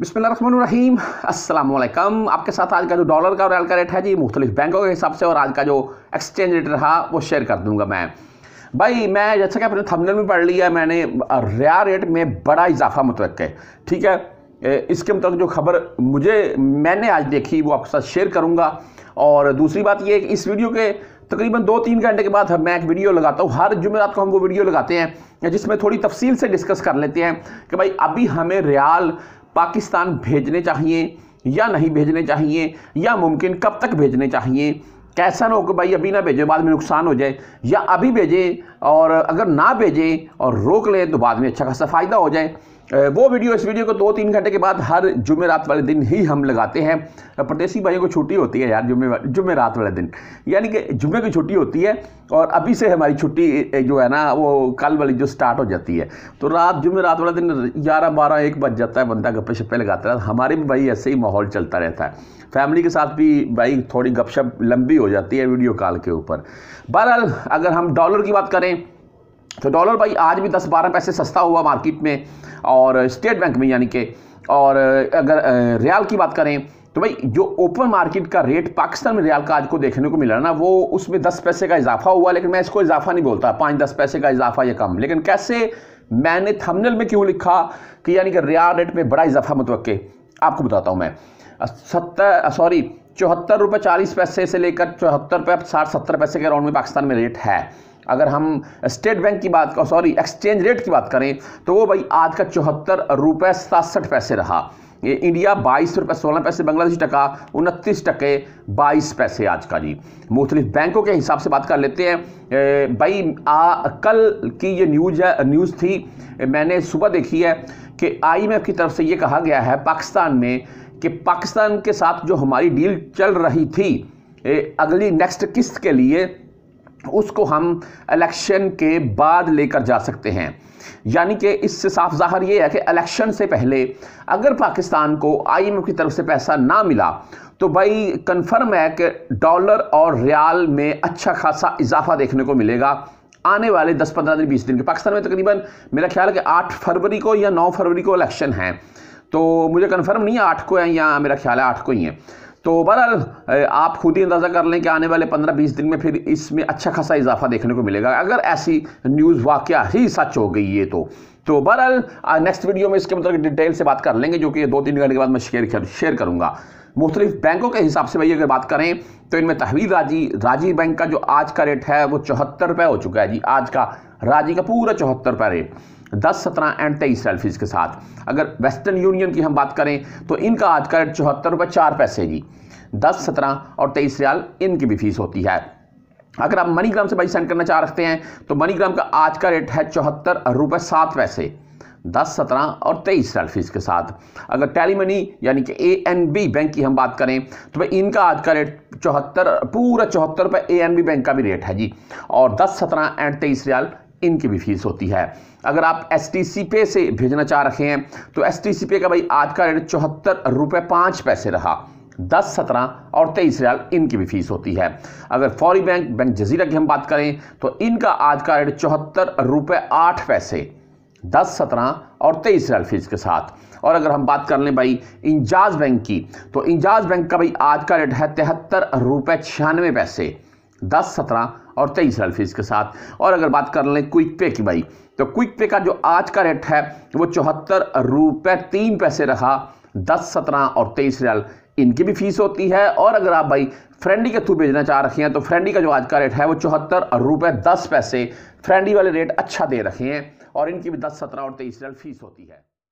बिसमीम वालेकुम आपके साथ आज का जो डॉलर का रेल का रेट है जी मुख्तलिफ बैंकों के हिसाब से और आज का जो एक्सचेंज रेट रहा वो शेयर कर दूंगा मैं भाई मैं जैसा कि अपने थंबनेल में पढ़ लिया मैंने रिया रेट में बड़ा इजाफा मुतवक है ठीक है इसके मतलब जो खबर मुझे मैंने आज देखी वो आपके साथ शेयर करूँगा और दूसरी बात ये इस वीडियो के तकरीबन दो तीन घंटे के बाद मैं एक वीडियो लगाता हूँ हर जुमेरात को हम वो वीडियो लगाते हैं जिसमें थोड़ी तफसील से डिस्कस कर लेते हैं कि भाई अभी हमें रियाल पाकिस्तान भेजने चाहिए या नहीं भेजने चाहिए या मुमकिन कब तक भेजने चाहिए कैसा ना हो कि भाई अभी ना भेजें बाद में नुकसान हो जाए या अभी भेजें और अगर ना भेजें और रोक लें तो बाद में अच्छा खासा फ़ायदा हो जाए वो वीडियो इस वीडियो को दो तीन घंटे के बाद हर रात वाले दिन ही हम लगाते हैं प्रदेशी भाइयों को छुट्टी होती है यार जुमे जुमे रात वाले दिन यानी कि जुमे की छुट्टी होती है और अभी से हमारी छुट्टी जो है ना वो कल वाली जो स्टार्ट हो जाती है तो रात जुमे रात वाला दिन ग्यारह बारह एक बज जाता है बंदा गप्पे शप्पे लगाते रहता हमारे भी भाई ऐसे ही माहौल चलता रहता है फैमिली के साथ भी भाई थोड़ी गपशप लंबी हो जाती है वीडियो कॉल के ऊपर बहरहाल अगर हम डॉलर की बात करें तो डॉलर भाई आज भी दस बारह पैसे सस्ता हुआ मार्केट में और स्टेट बैंक में यानी कि और अगर रियाल की बात करें तो भाई जो ओपन मार्केट का रेट पाकिस्तान में रियाल का आज को देखने को मिला ना वो उसमें दस पैसे का इजाफा हुआ लेकिन मैं इसको इजाफा नहीं बोलता पाँच दस पैसे का इजाफा या कम लेकिन कैसे मैंने थमनल में क्यों लिखा कि यानी कि रियाल रेट में बड़ा इजाफा मतवके आपको बताता हूँ मैं सत्तर सॉरी चौहत्तर रुपये चालीस पैसे से लेकर चौहत्तर रुपये साठ सत्तर पैसे के अराउंड में पाकिस्तान में रेट है अगर हम स्टेट बैंक की बात सॉरी एक्सचेंज रेट की बात करें तो वो भाई आज का चौहत्तर रुपये सतासठ पैसे रहा ये इंडिया बाईस रुपये सोलह पैसे बांग्लादेश टका उनतीस टके बाईस पैसे आज का जी मुख्तलिफ बैंकों के हिसाब से बात कर लेते हैं भाई आ, कल की ये न्यूज़ है न्यूज़ थी मैंने सुबह देखी है कि आईएमएफ की तरफ से ये कहा गया है पाकिस्तान में कि पाकिस्तान के साथ जो हमारी डील चल रही थी ए, अगली नेक्स्ट किस्त के लिए उसको हम इलेक्शन के बाद लेकर जा सकते हैं यानी कि इससे साफ जाहिर यह है कि इलेक्शन से पहले अगर पाकिस्तान को आईएमएफ की तरफ से पैसा ना मिला तो भाई कंफर्म है कि डॉलर और रियाल में अच्छा खासा इजाफा देखने को मिलेगा आने वाले 10-15 दिन 20 दिन के पाकिस्तान में तकरीबन मेरा ख्याल है कि 8 फरवरी को या 9 फरवरी को इलेक्शन है तो मुझे कंफर्म नहीं है आठ को है या मेरा ख्याल है आठ को ही है तो बहरहाल आप खुद ही अंदाज़ा कर लें कि आने वाले पंद्रह बीस दिन में फिर इसमें अच्छा खासा इजाफा देखने को मिलेगा अगर ऐसी न्यूज़ वाक्य ही सच हो गई है तो तो बहरहाल नेक्स्ट वीडियो में इसके मतलब डिटेल से बात कर लेंगे जो कि दो तीन घंटे के बाद मैं शेयर शेयर करूँगा मुख्तलिफ बैंकों के हिसाब से भाई अगर बात करें तो इनमें तहवीर राजी राजी बैंक का जो आज का रेट है वो चौहत्तर रुपये हो चुका है जी आज का राजी का पूरा चौहत्तर रुपये रेट दस सत्रह एंड तेईस सेल्फीज के साथ अगर वेस्टर्न यूनियन की हम बात करें तो इनका आज का रेट चौहत्तर रुपये चार पैसे जी दस सत्रह और तेईस रियाल इनकी भी फीस होती है अगर आप मनीग्राम से भाई सेंड करना चाह रखते हैं तो मनीग्राम का आज का रेट है चौहत्तर रुपये सात पैसे दस सत्रह और तेईस फीस के साथ अगर टैली मनी यानी कि ए एन बी बैंक की हम बात करें तो भाई इनका आज का रेट चौहत्तर पूरा चौहत्तर रुपये ए एन बी बैंक का भी रेट है जी और दस सत्रह एंड तेईस रियाल इनकी भी फीस होती है अगर आप एस टी सी पे से भेजना चाह रहे हैं तो एस टी सी पे का भाई आज का रेट चौहत्तर रुपये पाँच पैसे रहा दस सत्रह और तेईस रियाल इनकी भी फीस होती है अगर फौरी बैंक बैंक जजीरा की हम बात करें तो इनका आज का रेट चौहत्तर रुपये आठ पैसे दस सत्रह और तेईस रियल फीस के साथ और अगर हम बात कर लें भाई इंजाज बैंक की तो इंजाज बैंक का भाई आज का रेट है तिहत्तर रुपये छियानवे पैसे दस सत्रह और तेईस रियल फीस के साथ और अगर बात कर लें क्विक पे की भाई तो क्विक पे का जो आज का रेट है वो चौहत्तर रुपये तीन पैसे रहा दस सत्रह और तेईस रियल इनकी भी फीस होती है और अगर आप भाई फ्रेंडी के थ्रू भेजना चाह रखे हैं तो फ्रेंडी का जो आज का रेट है वो चौहत्तर रुपये दस पैसे फ्रेंडी वाले रेट अच्छा दे रखे हैं और इनकी भी दस सत्रह और तेईस फीस होती है